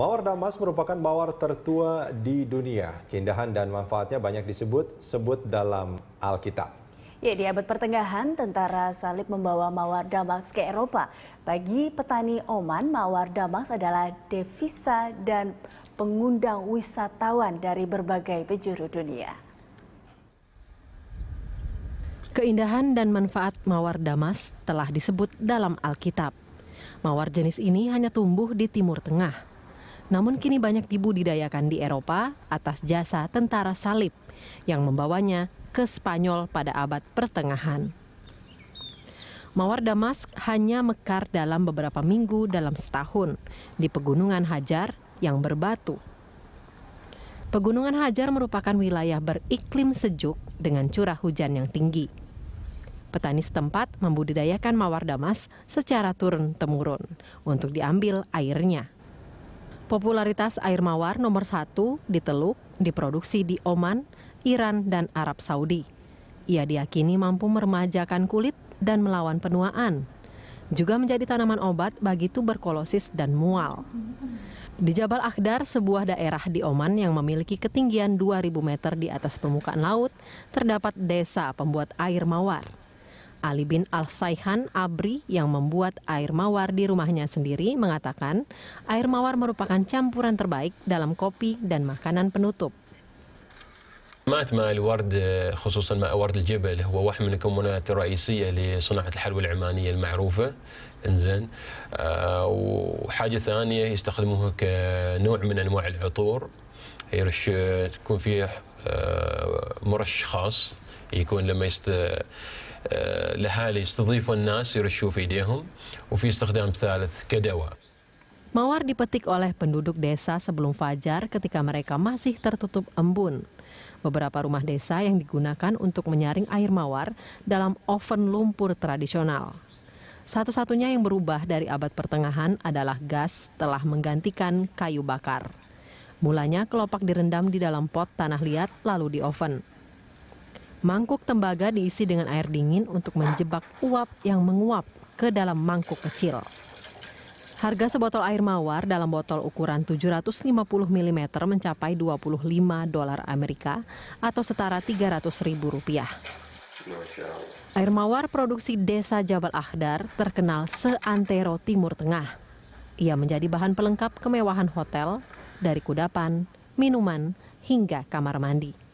Mawar Damas merupakan mawar tertua di dunia. Keindahan dan manfaatnya banyak disebut sebut dalam Alkitab. Ya, di abad pertengahan, tentara salib membawa mawar damas ke Eropa. Bagi petani Oman, mawar damas adalah devisa dan pengundang wisatawan dari berbagai penjuru dunia. Keindahan dan manfaat mawar damas telah disebut dalam Alkitab. Mawar jenis ini hanya tumbuh di Timur Tengah namun kini banyak dibudidayakan di Eropa atas jasa tentara salib yang membawanya ke Spanyol pada abad pertengahan. Mawar damask hanya mekar dalam beberapa minggu dalam setahun di pegunungan Hajar yang berbatu. Pegunungan Hajar merupakan wilayah beriklim sejuk dengan curah hujan yang tinggi. Petani setempat membudidayakan mawar damas secara turun-temurun untuk diambil airnya. Popularitas air mawar nomor satu di Teluk diproduksi di Oman, Iran, dan Arab Saudi. Ia diakini mampu meremajakan kulit dan melawan penuaan. Juga menjadi tanaman obat bagi tuberkulosis dan mual. Di Jabal Akhdar, sebuah daerah di Oman yang memiliki ketinggian 2.000 meter di atas permukaan laut, terdapat desa pembuat air mawar. Ali bin Al-Saihan Abri yang membuat air mawar di rumahnya sendiri mengatakan air mawar merupakan campuran terbaik dalam kopi dan makanan penutup. مات ماء الورد خصوصا ماء ورد الجبل هو واحد من المكونات الرئيسيه لصناعه الحلوى العمانيه المعروفه انزين آه، وحاجه ثانيه يستخدموها كنوع من انواع العطور يرش تكون فيه آه، مرش خاص يكون لما يست لحاله يستضيفوا الناس يرشوا في ايديهم وفي استخدام ثالث كدواء Mawar dipetik oleh penduduk desa sebelum fajar ketika mereka masih tertutup embun. Beberapa rumah desa yang digunakan untuk menyaring air mawar dalam oven lumpur tradisional. Satu-satunya yang berubah dari abad pertengahan adalah gas telah menggantikan kayu bakar. Mulanya kelopak direndam di dalam pot tanah liat lalu di oven. Mangkuk tembaga diisi dengan air dingin untuk menjebak uap yang menguap ke dalam mangkuk kecil. Harga sebotol air mawar dalam botol ukuran 750 mm mencapai 25 dolar Amerika atau setara 300 ribu rupiah. Air mawar produksi desa Jabal Ahdar terkenal seantero Timur Tengah. Ia menjadi bahan pelengkap kemewahan hotel, dari kudapan, minuman, hingga kamar mandi.